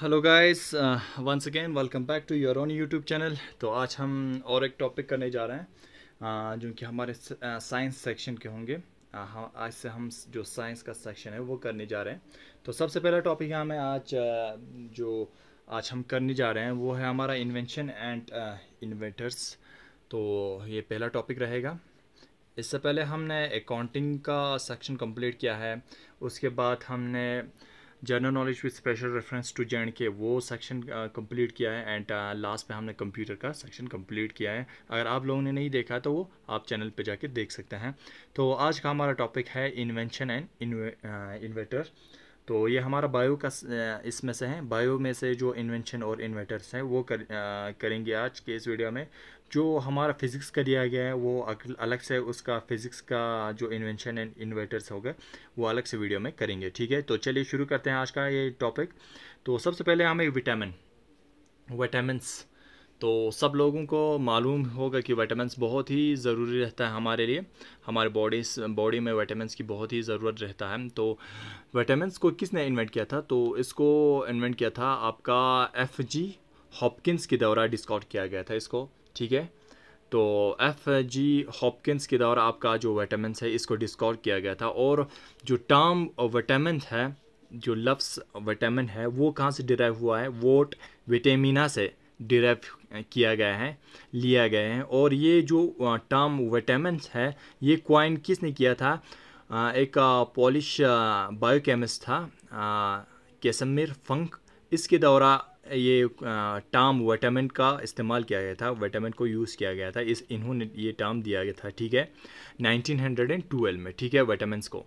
hello guys once again welcome back to your own YouTube channel तो आज हम और एक टॉपिक करने जा रहे हैं uh, जो कि हमारे साइंस सेक्शन uh, के होंगे uh, हम आज से हम जो साइंस का सेक्शन है वो करने जा रहे हैं तो सबसे पहला टॉपिक है हमें आज uh, जो आज हम करने जा रहे हैं वो है हमारा इन्वेंशन एंड इन्वेंटर्स तो ये पहला टॉपिक रहेगा इससे पहले हमने अकाउंटिंग का सेक्शन कंप्लीट किया है उसके बाद हमने general knowledge with special reference to J K वो सेक्शन कंप्लीट uh, किया है एंड लास्ट में हमने कंप्यूटर का सेक्शन कंप्लीट किया है अगर आप लोगों ने नहीं देखा तो वो आप चैनल पे जाके देख सकते हैं तो आज का हमारा टॉपिक है इन्वेंशन एंड इन्वेटर तो ये हमारा बायो का uh, इसमें से है बायो में से जो इन्वेंशन और इन्वेटर्स हैं वो कर, आ, uh, करेंगे आज के इस वीडियो में जो हमारा फिज़िक्स का दिया गया है वो अलग से उसका फिज़िक्स का जो इन्वेंशन एंड इन्वेटर्स हो गए वो अलग से वीडियो में करेंगे ठीक है तो चलिए शुरू करते हैं आज का ये टॉपिक तो सबसे पहले हमें विटामिन वटामस तो सब लोगों को मालूम होगा कि विटामिन्स बहुत ही ज़रूरी रहता है हमारे लिए हमारे बॉडी बॉडी में विटामिन्स की बहुत ही ज़रूरत रहता है तो विटामिन्स को किसने इन्वेंट किया था तो इसको इन्वेंट किया था आपका एफ जी हॉपकिंस के द्वारा डिस्कॉट किया गया था इसको ठीक है तो एफ जी हॉपकिंस के द्वारा आपका जो वटामिन है इसको डिस्कॉर्ड किया गया था और जो टर्म वटामिन है जो लफ्स वटामिन है वो कहाँ से डिराइव हुआ है वोट विटामिना से डिराइव किया गया है लिया गया है और ये जो टर्म वटामिन है ये क्वाइन किसने किया था एक पॉलिश बायोकेमिस्ट था कैसमिर फंक इसके द्वारा ये टर्म वटामिन का इस्तेमाल किया गया था वटामिन को यूज़ किया गया था इस इन्होंने ये टर्म दिया गया था ठीक है 1912 में ठीक है वेटामिनस को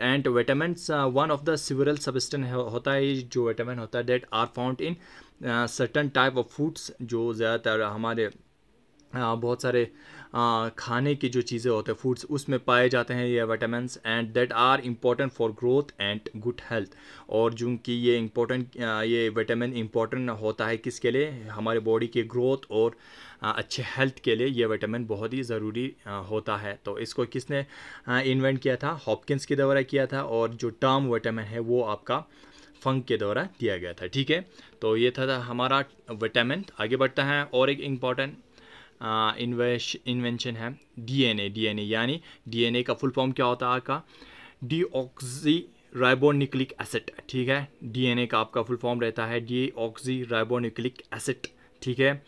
and vitamin one of the several substance होता है जो वटामिन होता है that are found in certain type of foods जो ज़्यादातर हमारे बहुत सारे खाने की जो चीज़ें होते हैं फूड्स उसमें पाए जाते हैं ये vitamin and that are important for growth and good health और जो कि ये इम्पोर्टेंट ये विटामिन इम्पॉर्टेंट होता है किसके लिए हमारे बॉडी के ग्रोथ और अच्छे हेल्थ के लिए ये विटामिन बहुत ही ज़रूरी होता है तो इसको किसने इन्वेंट किया था हॉपकिंस के द्वारा किया था और जो टर्म विटामिन है वो आपका फंक के द्वारा दिया गया था ठीक है तो ये था, था हमारा विटामिन आगे बढ़ता है और एक इम्पॉर्टेंट इन्वेंशन है डीएनए डीएनए यानी डीएनए का फुल फॉर्म क्या होता है आपका डीऑक्सी राइबोनिक्लिक एसिड ठीक है डीएनए का आपका फुल फॉर्म रहता है डी ऑक्सी राइबोनिक्लिक एसिड ठीक है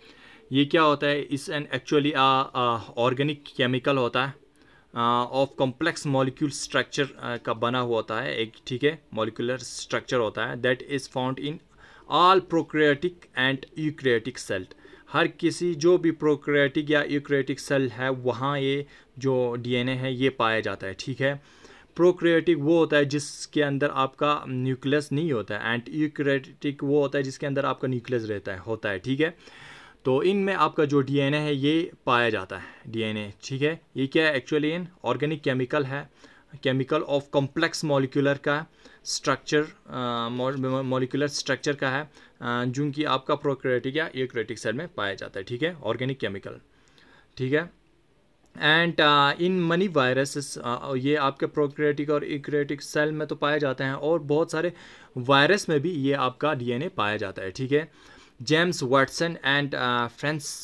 ये क्या होता है इस एन एक्चुअली ऑर्गेनिक केमिकल होता है ऑफ कॉम्प्लेक्स मॉलिक्यूल स्ट्रक्चर का बना हुआ होता है एक ठीक है मॉलिकुलर स्ट्रक्चर होता है that is found in all prokaryotic and eukaryotic cells हर किसी जो भी प्रोक्रेटिक या यूक्रेटिक सेल है वहाँ ये जो डीएनए है ये पाया जाता है ठीक है प्रोक्रेटिक वो होता है जिसके अंदर आपका न्यूक्लियस नहीं होता है एंड यूक्रेटिक वो होता है जिसके अंदर आपका न्यूक्लियस रहता है होता है ठीक है तो इनमें आपका जो डीएनए है ये पाया जाता है डीएनए ठीक है ये क्या है एक्चुअली इन ऑर्गेनिक केमिकल है केमिकल ऑफ कॉम्प्लेक्स मॉलिकुलर का स्ट्रक्चर मॉलिकुलर स्ट्रक्चर का है uh, जो कि आपका प्रोक्रेटिक या यूक्रेटिक सेल में पाया जाता है ठीक है ऑर्गेनिक केमिकल ठीक है and uh, in many viruses uh, ये आपके प्रोक्रेटिक और इक्रेटिक सेल में तो पाए जाते हैं और बहुत सारे वायरस में भी ये आपका डीएनए पाया जाता है ठीक है James Watson and Francis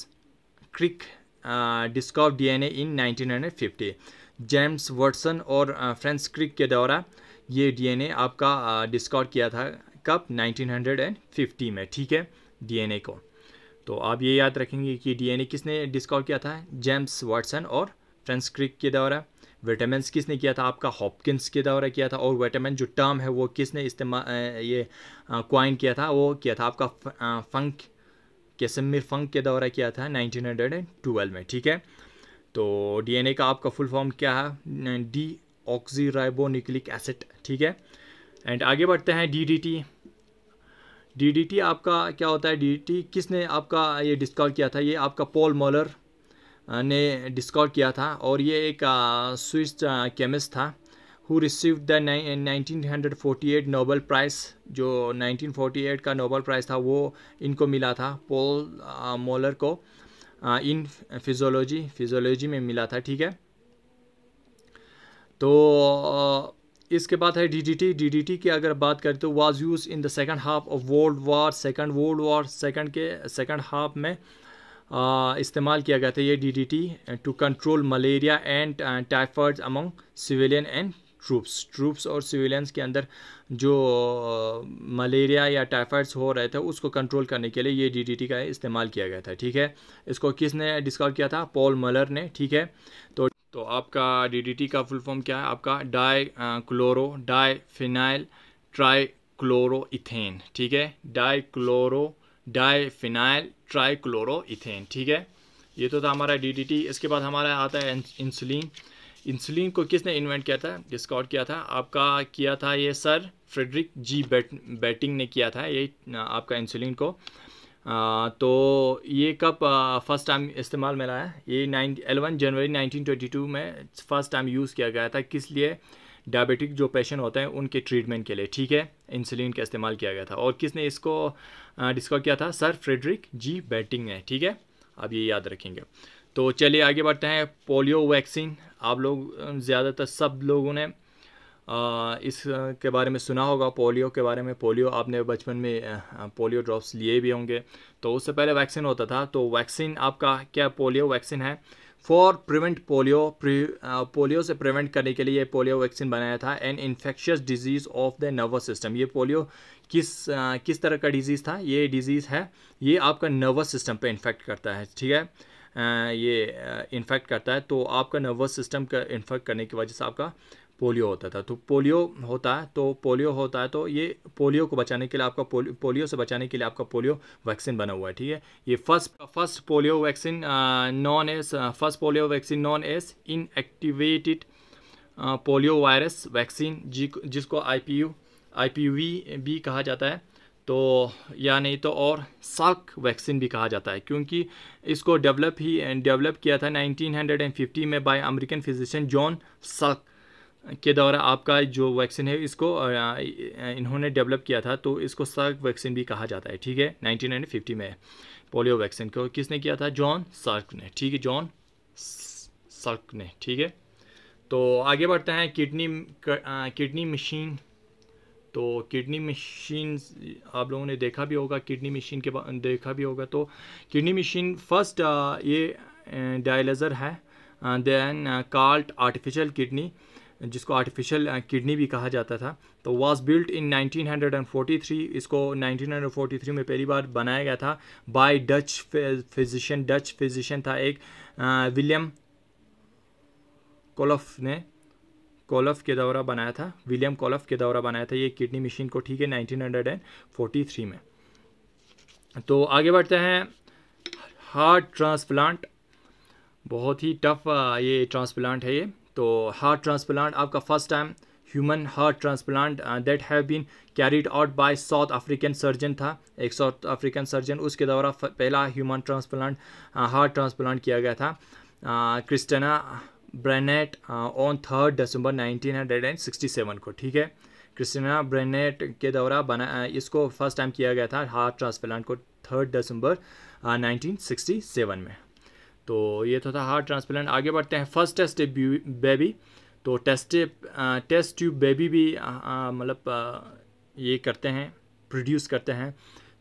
Crick discover DNA in 1950 James Watson और फ्रेंस क्रिक के द्वारा ये डीएनए आपका डिस्कवर किया था कब 1950 में ठीक है डीएनए को तो आप ये याद रखेंगे कि डीएनए किसने डिस्कवर किया था जेम्स वाटसन और फ्रेंस क्रिक के द्वारा विटामिन किसने किया था आपका हॉपकिंस के द्वारा किया था और विटामिन जो टर्म है वो किसने इस्तेमाल ये क्वाइन किया था वो किया था आपका फंक केसमिर फंक के द्वारा किया था 1912 में ठीक है तो डीएनए का आपका फुल फॉर्म क्या है डी ऑक्सीराइबोनिक्लिक एसिड ठीक है एंड आगे बढ़ते हैं डीडीटी डीडीटी आपका क्या होता है डीडीटी किसने आपका ये डिस्कवर किया था ये आपका पॉल मॉलर ने डिस्कवर किया था और ये एक स्विस केमिस्ट था who receive the nineteen hundred forty eight Nobel prize जो नाइनटीन फोर्टी एट का नोबल प्राइज़ था वो इनको मिला था पोल मॉलर को इन फिजोलॉजी फिजोलॉजी में मिला था ठीक है तो इसके बाद है डीडीटी डीडीटी की अगर बात करें तो was use in the second half of world war second world war second के सेकंड हाफ में इस्तेमाल किया गया था ये DDT to control malaria and typhoid among civilian and troops troops और सिविलियंस के अंदर जो मलेरिया या टाइफाइड्स हो रहे थे उसको कंट्रोल करने के लिए ये डीडीटी का इस्तेमाल किया गया था ठीक है इसको किसने डिस्कवर किया था पॉल मलर ने ठीक है तो तो आपका डीडीटी का फुल फॉर्म क्या है आपका dichloro diphenyl trichloro ethane ठीक है dichloro diphenyl trichloro ethane ठीक है ये तो था हमारा डी इसके बाद हमारा आता है इंसुलिन इंसुलिन को किसने इन्वेंट किया था डिस्काउट किया था आपका किया था ये sir Frederick G bat Banting ने किया था ये आपका इंसुलिन को आ, तो ये कब फर्स्ट टाइम इस्तेमाल में लाया ये नाइन एलेवन जनवरी 1922 में फर्स्ट टाइम यूज़ किया गया था किस लिए डायबिटिक जो पेशेंट होते हैं उनके ट्रीटमेंट के लिए ठीक है इंसुलिन का इस्तेमाल किया गया था और किसने इसको डिस्कवर किया था सर फ्रेडरिक जी बैटिंग ने ठीक है अब ये याद रखेंगे तो चलिए आगे बढ़ते हैं पोलियो वैक्सीन आप लोग ज़्यादातर सब लोगों ने इस के बारे में सुना होगा पोलियो के बारे में पोलियो आपने बचपन में पोलियो ड्रॉप्स लिए भी होंगे तो उससे पहले वैक्सीन होता था तो वैक्सीन आपका क्या पोलियो वैक्सीन है फॉर प्रिवेंट पोलियो पोलियो से प्रिवेंट करने के लिए पोलियो वैक्सीन बनाया था an infectious disease of the nervous system ये पोलियो किस किस तरह का डिजीज़ था ये डिजीज़ है ये आपका नर्वस सिस्टम पे इन्फेक्ट करता है ठीक है ये इन्फेक्ट करता है तो आपका नर्वस सिस्टम का इन्फेक्ट करने की वजह से आपका पोलियो होता था तो पोलियो होता है तो पोलियो होता है तो ये पोलियो को बचाने के लिए आपका पोलियो, पोलियो से बचाने के लिए आपका पोलियो वैक्सीन बना हुआ है ठीक है ये first first polio vaccine known as first polio vaccine known as inactivated polio virus vaccine जी जिसको I P U I P V भी कहा जाता है तो या नहीं तो और सार्क वैक्सीन भी कहा जाता है क्योंकि इसको डेवलप ही डेवलप किया था 1950 में by American physician John Salk के द्वारा आपका जो वैक्सीन है इसको इन्होंने डेवलप किया था तो इसको सार्क वैक्सीन भी कहा जाता है ठीक है 1950 में पोलियो वैक्सीन को किसने किया था जॉन सार्क ने ठीक है जॉन सार्क ने ठीक है तो आगे बढ़ते हैं किडनी किडनी मशीन तो किडनी मशीन आप लोगों ने देखा भी होगा किडनी मशीन के देखा भी होगा तो किडनी मशीन फर्स्ट ये डायलाइजर है देन कार्ट आर्टिफिशियल किडनी जिसको आर्टिफिशियल किडनी भी कहा जाता था तो वाज बिल्ट इन 1943 इसको 1943 में पहली बार बनाया गया था by Dutch physician Dutch physician था एक विलियम कोलफ ने कॉलफ के द्वारा बनाया था विलियम कॉलफ के द्वारा बनाया था ये किडनी मशीन को ठीक है नाइनटीन में तो आगे बढ़ते हैं हार्ट ट्रांसप्लांट बहुत ही टफ ये ट्रांसप्लांट है ये तो हार्ट ट्रांसप्लांट आपका first time human heart transplant that have been carried out by South African surgeon था एक साउथ अफ्रीकन सर्जन उसके द्वारा पहला ह्यूमन ट्रांसप्लांट हार्ट ट्रांसप्लांट किया गया था क्रिस्टना ब्रेनेट ऑन थर्ड दिसंबर 1967 को ठीक है क्रिस्टिना ब्रेनेट के द्वारा बना uh, इसको फर्स्ट टाइम किया गया था हार्ट ट्रांसप्लांट को थर्ड दिसंबर सेवन में तो ये तो था हार्ट ट्रांसप्लांट आगे बढ़ते हैं फर्स्ट टेस्ट बेबी तो टेस्ट टेस्ट ट्यूब बेबी भी uh, uh, मतलब ये करते हैं प्रोड्यूस करते हैं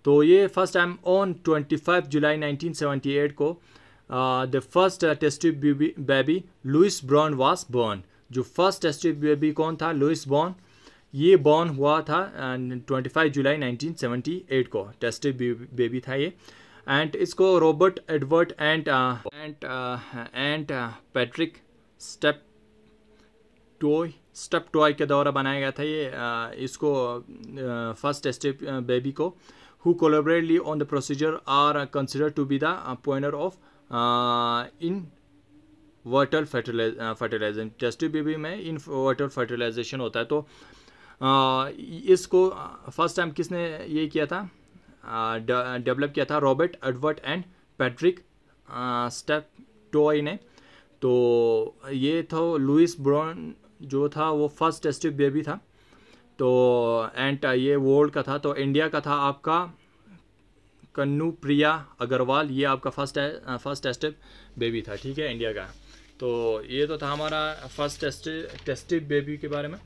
तो ये फर्स्ट टाइम ऑन 25 जुलाई 1978 को the first test tube baby Louise Brown was born जो फर्स्ट टेस्टिव बेबी कौन था लुइस बॉर्न ये बॉर्न हुआ था twenty five July nineteen seventy eight को टेस्टिव बेबी था ये एंड इसको Robert Edward and and and Patrick Steptoe Steptoe के द्वारा बनाया गया था ये uh, इसको फर्स्ट टेस्टिव बेबी को who collaboratively on the procedure are consider to be the pointer of in vitro fertilisation test baby में in vitro fertilisation होता है तो uh, इसको फर्स्ट uh, टाइम किसने ये किया था डेवलप uh, किया था Robert Edward and Patrick Steptoe ने तो ये था लुइस ब्रॉन जो था वो फर्स्ट टेस्ट बेबी था तो एंड ये वर्ल्ड का था तो इंडिया का था आपका कन्नू प्रिया अग्रवाल ये आपका फर्स्ट फर्स्ट टेस्ट बेबी था ठीक है इंडिया का तो ये तो था हमारा फर्स्ट टेस्ट टेस्टिव बेबी के बारे में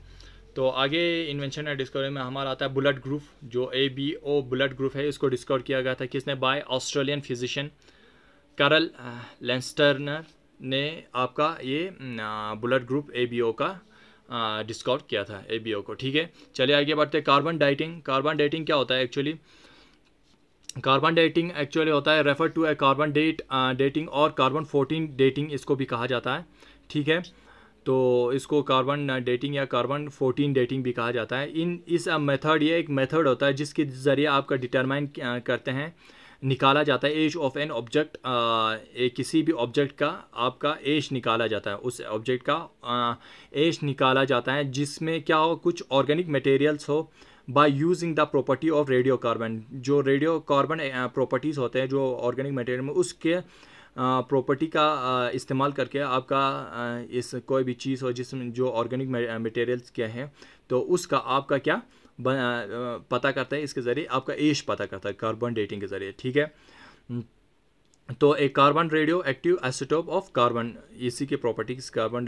तो आगे इन्वेंशन एंड डिस्कवरी में हमारा आता है बुलेट ग्रुप जो A B O blood group है इसको डिस्कवर किया गया था किसने बाय ऑस्ट्रेलियन फिजिशियन करल लेंस्टर्नर ने आपका ये blood group A B O का डिस्कवर किया था ए बी ओ को ठीक है चलिए आगे बढ़ते कार्बन डाइटिंग कार्बन डाइटिंग क्या होता है एक्चुअली कार्बन डेटिंग एक्चुअली होता है refer to a carbon date dating और कार्बन फोर्टीन डेटिंग इसको भी कहा जाता है ठीक है तो इसको कार्बन डेटिंग uh, या कार्बन फोर्टीन डेटिंग भी कहा जाता है इन इस मेथड uh, ये एक मेथड होता है जिसके ज़रिए आपका डिटरमाइन uh, करते हैं निकाला जाता है एज ऑफ एन ऑब्जेक्ट किसी भी ऑब्जेक्ट का आपका एज निकाला जाता है उस ऑब्जेक्ट का एज निकाला जाता है जिसमें क्या हो कुछ ऑर्गेनिक मटेरियल्स हो by using the property of radio carbon जो रेडियो कार्बन प्रॉपर्टीज़ होते हैं जो ऑर्गेनिक मटेरियल में उसके प्रॉपर्टी का इस्तेमाल करके आपका इस कोई भी चीज़ हो जिसमें जो ऑर्गेनिक मटेरियल्स के हैं तो उसका आपका क्या पता करता है इसके ज़रिए आपका एज पता करता है कार्बन डेटिंग के ज़रिए ठीक है तो एक carbon radio active isotope of carbon इसी के प्रॉपर्टीज कार्बन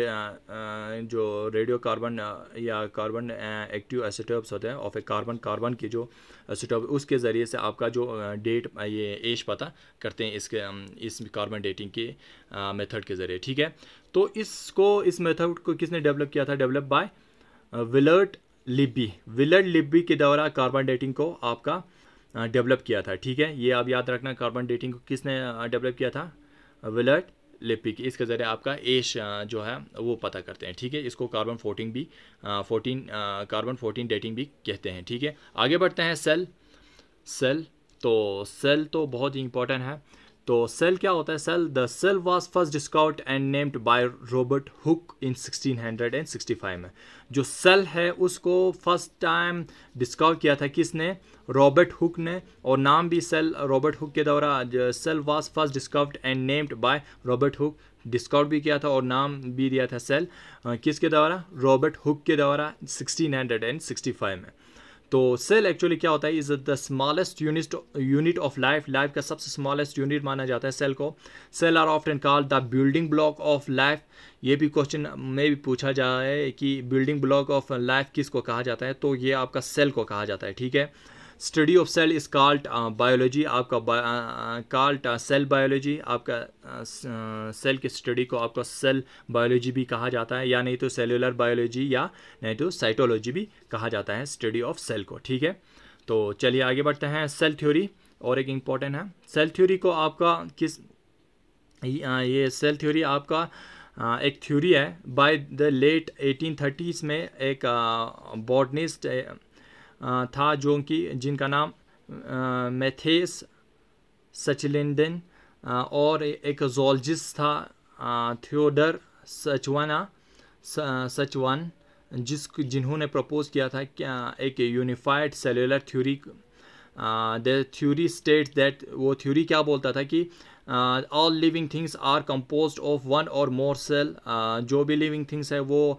जो रेडियो कार्बन या कार्बन एक्टिव एसिटोप्स होते हैं ऑफ ए कार्बन कार्बन की जो एसिटोप उसके ज़रिए से आपका जो डेट ये एज पता करते हैं इसके इस कार्बन डेटिंग के मेथड के ज़रिए ठीक है तो इसको इस मेथड को किसने डेवलप किया था डेवलप बाय विलर्ट लिब्बी विलर्ट लिब्बी के द्वारा कार्बन डेटिंग को आपका डेवलप किया था ठीक है ये आप याद रखना कार्बन डेटिंग को किसने डेवलप किया था विलर्ट लिपिक इसके ज़रिए आपका एश जो है वो पता करते हैं ठीक है इसको कार्बन फोर्टीन भी फोर्टीन कार्बन फोर्टीन डेटिंग भी कहते हैं ठीक है आगे बढ़ते हैं सेल सेल तो सेल तो बहुत ही इंपॉर्टेंट है तो सेल क्या होता है cell the cell was first discovered and named by Robert Hooke in 1665 में जो सेल है उसको फर्स्ट टाइम डिस्कवर किया था किसने रॉबर्ट हुक ने और नाम भी सेल रॉबर्ट हुक के द्वारा cell was first discovered and named by Robert Hooke discover भी किया था और नाम भी दिया था सेल किसके द्वारा रॉबर्ट हुक के द्वारा सिक्सटीन में तो सेल एक्चुअली क्या होता है is the smallest unit unit of life life का सबसे स्मॉलेस्ट यूनिट माना जाता है सेल को cell are often call the building block of life ये भी क्वेश्चन में भी पूछा जाए कि बिल्डिंग ब्लॉक ऑफ लाइफ किसको कहा जाता है तो ये आपका सेल को कहा जाता है ठीक है study of cell is called biology आपका कॉल्ड सेल बायोलॉजी आपका सेल की स्टडी को आपका सेल बायोलॉजी भी कहा जाता है या नहीं तो सेलुलर बायोलॉजी या नहीं तो साइटोलॉजी भी कहा जाता है स्टडी ऑफ सेल को ठीक है तो चलिए आगे बढ़ते हैं सेल थ्योरी और एक इम्पॉर्टेंट है सेल थ्योरी को आपका किस ये सेल थ्योरी आपका एक थ्योरी है बाय द लेट 1830s में एक बॉटनिस्ट था जो कि जिनका नाम मैथेस सचलिंडन और एक जोलॉजिस्ट था थियोडर सचवाना सचवान जिस जिन्होंने प्रपोज किया था कि एक unified cellular theory the theory state that वो थ्योरी क्या बोलता था कि uh, uh, all living things are composed of one or more cell uh, जो भी living things है वो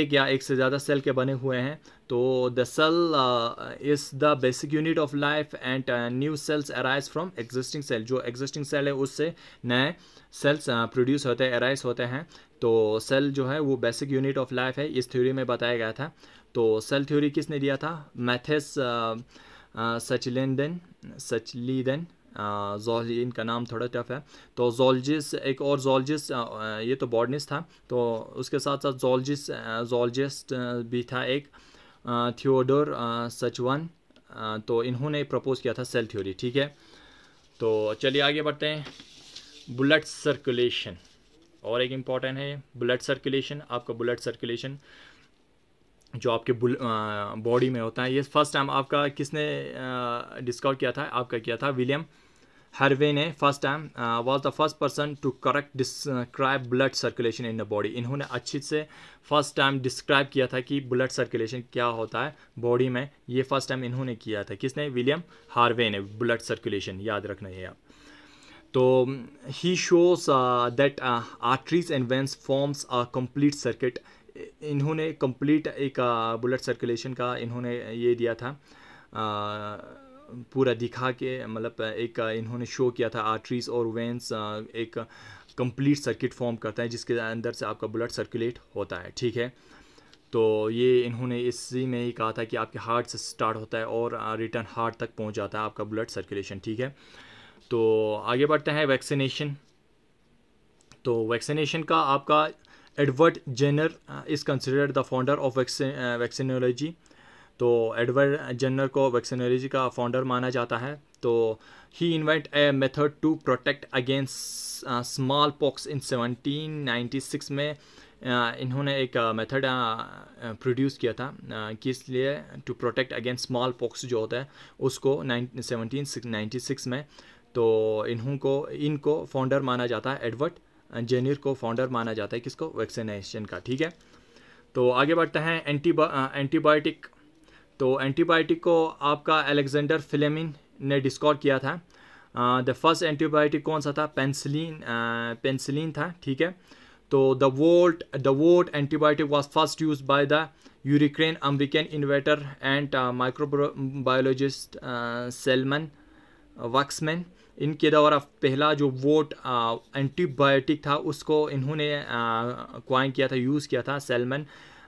एक या एक से ज़्यादा cell के बने हुए हैं तो the cell uh, is the basic unit of life and uh, new cells arise from existing cell जो existing cell है उससे नए cells uh, produce होते हैं arise होते हैं तो सेल जो है वो बेसिक यूनिट ऑफ लाइफ है इस थ्योरी में बताया गया था तो सेल थ्योरी किसने दिया था मैथेस सचलिन देन सचली देन जॉलजी इनका नाम थोड़ा टफ है तो जोलजिस एक और जोलजिस ये तो बॉडनिस था तो उसके साथ साथ जोलजिस जोलजिस्ट भी था एक थियोडोर सचवन तो इन्होंने प्रपोज किया था सेल थ्योरी ठीक है तो चलिए आगे बढ़ते हैं बुलेट सर्कुलेशन और एक इम्पॉर्टेंट है ब्लड सर्कुलेशन आपका ब्लड सर्कुलेशन जो आपके बॉडी में होता है ये फर्स्ट टाइम आपका किसने डिस्कवर किया था आपका किया था William Harvey first time was the first person to correct describe blood circulation in the body इन्होंने अच्छे से फर्स्ट टाइम डिस्क्राइब किया था कि ब्लड सर्कुलेशन क्या होता है बॉडी में ये फर्स्ट टाइम इन्होंने किया था किसने विलियम हार्वे ने ब्लड सर्कुलेशन याद रखना है आप तो he shows that arteries and veins forms a complete circuit इन्होंने कंप्लीट एक ब्लड uh, सर्कुलेशन का इन्होंने ये दिया था uh, पूरा दिखा के मतलब एक इन्होंने शो किया था आर्टरीज और वेंस एक कंप्लीट सर्किट फॉर्म करता है जिसके अंदर से आपका ब्लड सर्कुलेट होता है ठीक है तो ये इन्होंने इसी में ही कहा था कि आपके हार्ट से स्टार्ट होता है और रिटर्न हार्ट तक पहुंच जाता है आपका ब्लड सर्कुलेशन ठीक है तो आगे बढ़ते हैं वैक्सीनेशन तो वैक्सीनेशन का आपका Edward Jenner is considered the founder of vaccinology तो एडवर्ड जनर को वैक्सीनोलॉजी का फाउंडर माना जाता है तो he invent a method to protect against smallpox in 1796 में uh, इन्होंने एक मेथड uh, प्रोड्यूस uh, किया था किस लिए to protect against smallpox जो होता है उसको सिक्स में तो इन्हों को इनको फाउंडर माना जाता है एडवर्ड जेनियर को फाउंडर माना जाता है किसको वैक्सीनेशन का ठीक है तो आगे बढ़ते हैं एंटीबा एंटीबायोटिक तो एंटीबायोटिक को आपका अलेक्जेंडर फिलेमिन ने डिस्कवर किया था द फर्स्ट एंटीबायोटिक कौन सा था पेंसिलिन पेंसिलिन था ठीक है तो the world the world antibiotic was first use by the Ukrainian American inventor and biologist Selman Waksman इनके द्वारा पहला जो वोट एंटीबायोटिक uh, था उसको इन्होंने क्वाइन uh, किया था यूज़ किया था सेलमन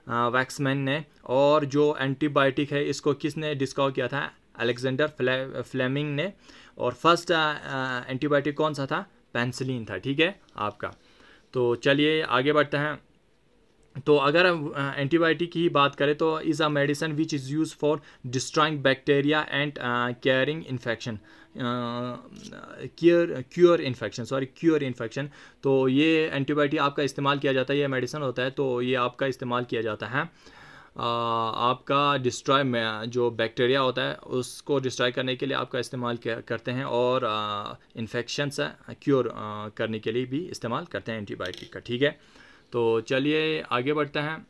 वैक्समैन ने और जो एंटीबायोटिक है इसको किसने डिस्कवर किया था अलेक्जेंडर फ्लेमिंग ने और फर्स्ट एंटीबायोटिक कौन सा था पेंसिलिन था ठीक है आपका तो चलिए आगे बढ़ते हैं तो अगर एंटीबायोटिक की बात करें तो is a medicine which is use for destroying bacteria and curing infection cure cure infection sorry cure infection तो ये एंटीबायोटिक आपका इस्तेमाल किया जाता है ये मेडिसन होता है तो ये आपका इस्तेमाल किया जाता है आपका डिस्ट्रॉय जो बैक्टीरिया होता है उसको डिस्ट्रॉय करने के लिए आपका इस्तेमाल करते हैं और इन्फेक्शन से क्योर करने के लिए भी इस्तेमाल करते हैं एंटीबायोटिक का ठीक है तो चलिए आगे बढ़ते हैं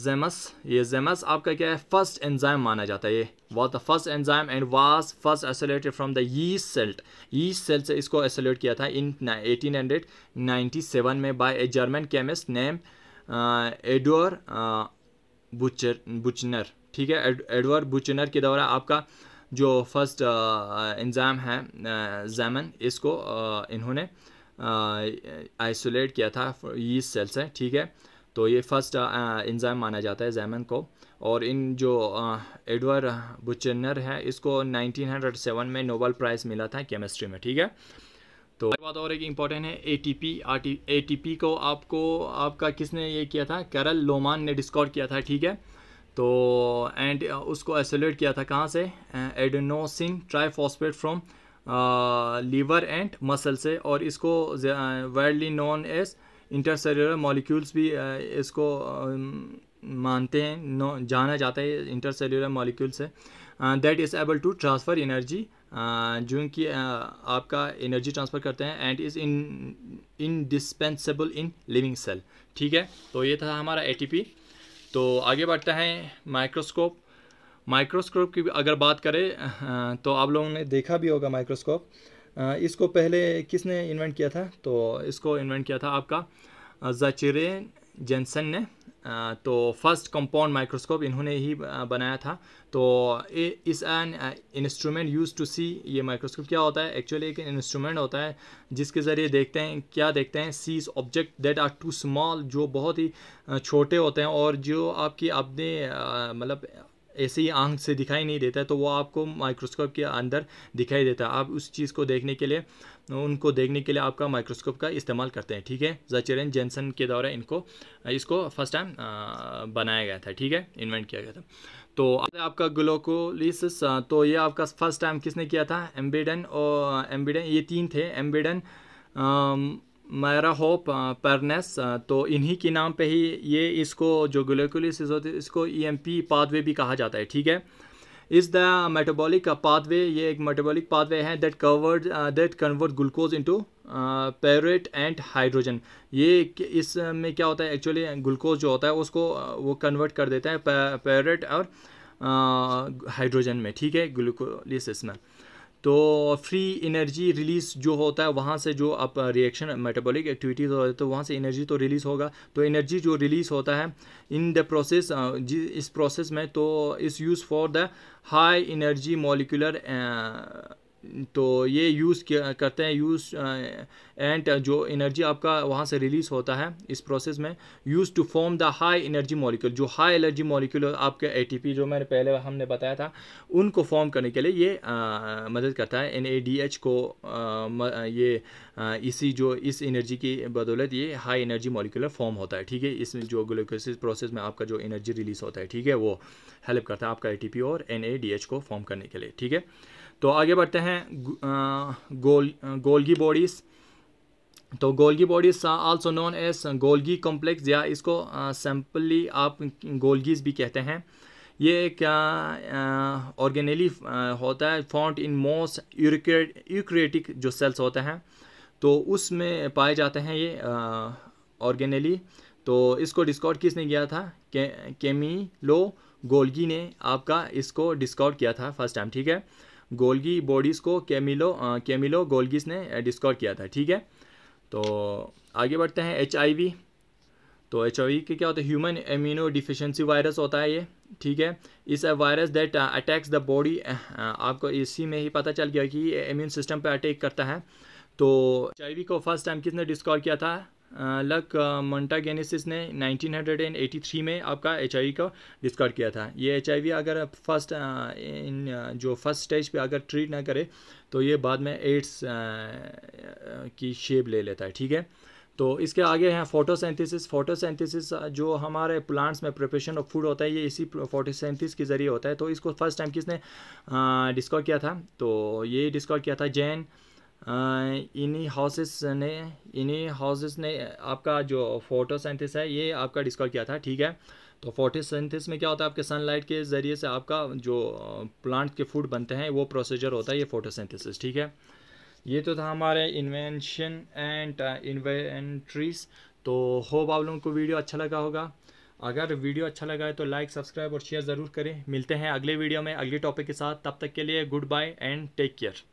जेमस ये जेमस आपका क्या है फर्स्ट एंजाइम माना जाता है ये was the first enzyme and was first isolated from the yeast yeast से इसको एसोलेट किया था in eighteen hundred ninety seven में by a German chemist name Eduard Buchner Buchner ठीक है एडवर्ड बुचनर के द्वारा आपका जो फर्स्ट एंजाम uh, है जैमन uh, इसको uh, इन्होंने आइसोलेट किया था यीस्ट सेल से ठीक है तो ये फर्स्ट इंजाम uh, माना जाता है जैमन को और इन जो एडवर्ड uh, बुचनर है इसको 1907 में नोबल प्राइज़ मिला था केमिस्ट्री में ठीक है तो बात और एक इम्पॉर्टेंट है A T P R T A T P को आपको आपका किसने ये किया था कैरल लोमान ने डिस्कॉर्ड किया था ठीक है तो एंड uh, उसको एसोलेट किया था कहाँ से adenosine triphosphate from liver and muscle से और इसको worldly known as intercellular molecules भी uh, इसको um, मानते हैं नो जाना जाता है इंटरसेलुलर मॉलिक्यूल से that is able to transfer energy जो कि uh, आपका एनर्जी ट्रांसफ़र करते हैं and is in indispensable in living cell ठीक है तो ये था हमारा ए तो आगे बढ़ता है माइक्रोस्कोप माइक्रोस्कोप की अगर बात करें uh, तो आप लोगों ने देखा भी होगा माइक्रोस्कोप इसको पहले किसने इन्वेंट किया था तो इसको इन्वेंट किया था आपका जचरे जेंसन ने तो फर्स्ट कंपाउंड माइक्रोस्कोप इन्होंने ही बनाया था तो इस an instrument use to see ये माइक्रोस्कोप क्या होता है एक्चुअली एक इंस्ट्रूमेंट होता है जिसके ज़रिए देखते हैं क्या देखते हैं sees object that are too small जो बहुत ही छोटे होते हैं और जो आपकी अपने मतलब ऐसे ही आंख से दिखाई नहीं देता तो वो आपको माइक्रोस्कोप के अंदर दिखाई देता है आप उस चीज़ को देखने के लिए उनको देखने के लिए आपका माइक्रोस्कोप का इस्तेमाल करते हैं ठीक है जचेरन जेंसन के द्वारा इनको इसको फर्स्ट टाइम बनाया गया था ठीक है इन्वेंट किया गया था तो आपका ग्लोकोलिस तो ये आपका फर्स्ट टाइम किसने किया था एम्बेडन और एम्बेडन ये तीन थे एम्बेडन मायरा होप पर्नेस तो इन्हीं के नाम पे ही ये इसको जो ग्लोकुलिस होती है इसको ई एम पी पाथवे भी कहा जाता है ठीक है इस द मेटाबॉलिक पाथवे ये एक मेटाबॉलिक पाथवे है that covered that convert glucose into pyruvate and hydrogen ये इसमें क्या होता है एक्चुअली ग्लूकोज जो होता है उसको वो कन्वर्ट कर देता है पैरेट और हाइड्रोजन में ठीक है ग्लूकोलिस में तो फ्री एनर्जी रिलीज जो होता है वहाँ से जो आप रिएक्शन मेटाबॉलिक एक्टिविटीज़ हैं तो वहाँ से एनर्जी तो रिलीज़ होगा तो एनर्जी जो रिलीज़ होता है इन द प्रोसेस इस प्रोसेस में तो is use for the high energy molecular तो ये यूज़ करते हैं यूज़ एंड जो एनर्जी आपका वहाँ से रिलीज़ होता है इस प्रोसेस में use to form the high energy molecule जो हाई एनर्जी मॉलिक्यूल आपके एटीपी जो मैंने पहले हमने बताया था उनको फॉर्म करने के लिए ये आ, मदद करता है एनएडीएच को आ, म, ये आ, इसी जो इस एनर्जी की बदौलत ये हाई एनर्जी मॉलिकुलर फॉर्म होता है ठीक है इस जो ग्लूकोसिस प्रोसेस में आपका जो एनर्जी रिलीज़ होता है ठीक है वो हेल्प करता है आपका ए और एन को फॉर्म करने के लिए ठीक है तो आगे बढ़ते हैं गोल गोल्गी बॉडीज़ तो Golgi bodies also known as Golgi complex या इसको सैम्पली आप गोल्गीज भी कहते हैं ये एक ऑर्गेनली होता है फॉन्ट इन मोस्ट यूक्रेटिक जो सेल्स होते हैं तो उसमें पाए जाते हैं ये ऑर्गेनली तो इसको डिस्काउट किसने किया था के, केमी लो गोल्गी ने आपका इसको डिस्काउट किया था फर्स्ट टाइम ठीक है गोल्गी बॉडीज़ को केमिलो केमिलो गोल्गिस ने डिस्कवर किया था ठीक है तो आगे बढ़ते हैं एच तो एच के क्या होता है ह्यूमन एम्यूनो डिफिशेंसी वायरस होता है ये ठीक है is virus that attacks the body आपको इसी में ही पता चल गया कि इम्यून सिस्टम पे अटैक करता है तो एच को फर्स्ट टाइम किसने डिस्कवर किया था लक मंटागेनेसिस ने 1983 में आपका एच का डिस्कार्ड किया था ये एच अगर फर्स्ट इन जो फर्स्ट स्टेज पे अगर ट्रीट ना करे तो ये बाद में एड्स की शेप ले लेता है ठीक है तो इसके आगे हैं फोटोसेंथिसिस फोटोसेंथिसिस जो हमारे प्लांट्स में प्रिपरेशन ऑफ फूड होता है ये इसी फोटोसेंथिस के ज़रिए होता है तो इसको फर्स्ट टाइम किसने डिस्कवर किया था तो ये डिस्कवर किया था जैन इन्हीं हाउसेस ने इन्हीं हाउसेस ने आपका जो फोटोसेंथिस है ये आपका डिस्कवर किया था ठीक है तो फोटोसेंथिस में क्या होता है आपके सनलाइट के ज़रिए से आपका जो प्लांट के फूड बनते हैं वो प्रोसीजर होता है ये फ़ोटोसेंथिसिस ठीक है ये तो था हमारे इन्वेंशन एंड इन्वेंट्रीज तो होप आप लोगों को वीडियो अच्छा लगा होगा अगर वीडियो अच्छा लगा है तो लाइक सब्सक्राइब और शेयर ज़रूर करें मिलते हैं अगले वीडियो में अगले टॉपिक के साथ तब तक के लिए goodbye and take care